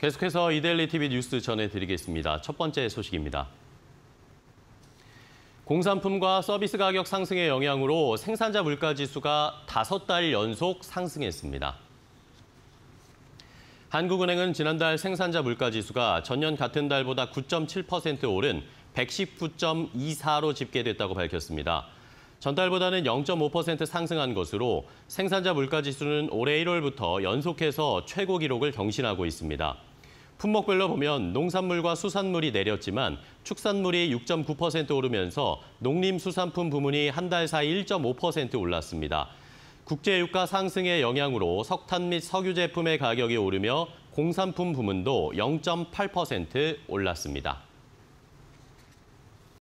계속해서 이데일리 TV 뉴스 전해드리겠습니다. 첫 번째 소식입니다. 공산품과 서비스 가격 상승의 영향으로 생산자 물가 지수가 5달 연속 상승했습니다. 한국은행은 지난달 생산자 물가 지수가 전년 같은 달보다 9.7% 오른 119.24로 집계됐다고 밝혔습니다. 전달보다는 0.5% 상승한 것으로 생산자 물가 지수는 올해 1월부터 연속해서 최고 기록을 경신하고 있습니다. 품목별로 보면 농산물과 수산물이 내렸지만 축산물이 6.9% 오르면서 농림수산품 부문이 한 달 사이 1.5% 올랐습니다. 국제유가 상승의 영향으로 석탄 및 석유 제품의 가격이 오르며 공산품 부문도 0.8% 올랐습니다.